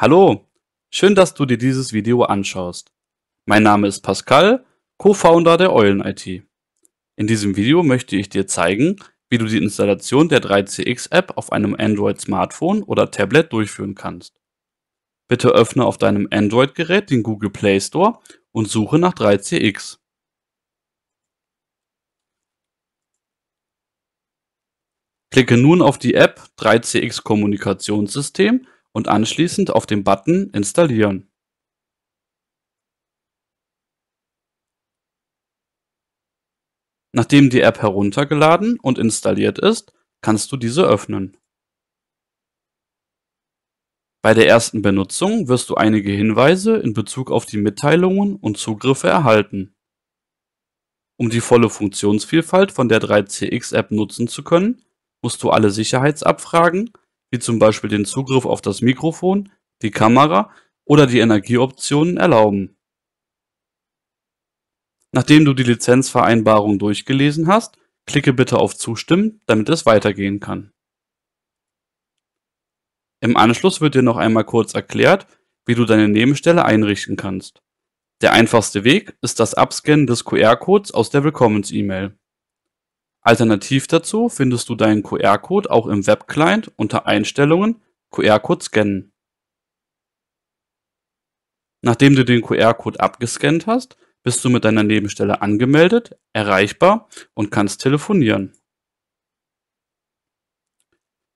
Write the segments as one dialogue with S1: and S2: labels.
S1: Hallo, schön, dass du dir dieses Video anschaust. Mein Name ist Pascal, Co-Founder der Eulen IT. In diesem Video möchte ich dir zeigen, wie du die Installation der 3CX App auf einem Android Smartphone oder Tablet durchführen kannst. Bitte öffne auf deinem Android Gerät den Google Play Store und suche nach 3CX. Klicke nun auf die App 3CX Kommunikationssystem und anschließend auf den Button "Installieren". Nachdem die App heruntergeladen und installiert ist, kannst du diese öffnen. Bei der ersten Benutzung wirst du einige Hinweise in Bezug auf die Mitteilungen und Zugriffe erhalten. Um die volle Funktionsvielfalt von der 3CX-App nutzen zu können, musst du alle Sicherheitsabfragen wie zum Beispiel den Zugriff auf das Mikrofon, die Kamera oder die Energieoptionen erlauben. Nachdem du die Lizenzvereinbarung durchgelesen hast, klicke bitte auf Zustimmen, damit es weitergehen kann. Im Anschluss wird dir noch einmal kurz erklärt, wie du deine Nebenstelle einrichten kannst. Der einfachste Weg ist das Abscannen des QR-Codes aus der Willkommens-E-Mail. Alternativ dazu findest du deinen QR-Code auch im Webclient unter Einstellungen QR-Code scannen. Nachdem du den QR-Code abgescannt hast, bist du mit deiner Nebenstelle angemeldet, erreichbar und kannst telefonieren.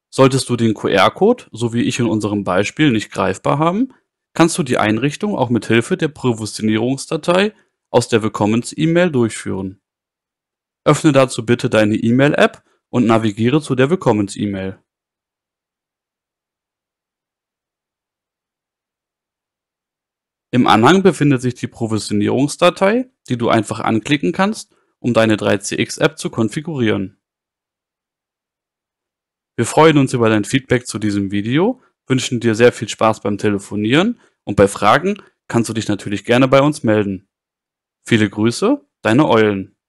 S1: Solltest du den QR-Code, so wie ich in unserem Beispiel, nicht greifbar haben, kannst du die Einrichtung auch mit Hilfe der Prävostionierungsdatei aus der Willkommens-E-Mail durchführen. Öffne dazu bitte deine E-Mail-App und navigiere zu der Willkommens-E-Mail. Im Anhang befindet sich die Provisionierungsdatei, die du einfach anklicken kannst, um deine 3CX-App zu konfigurieren. Wir freuen uns über dein Feedback zu diesem Video, wünschen dir sehr viel Spaß beim Telefonieren und bei Fragen kannst du dich natürlich gerne bei uns melden. Viele Grüße, deine Eulen.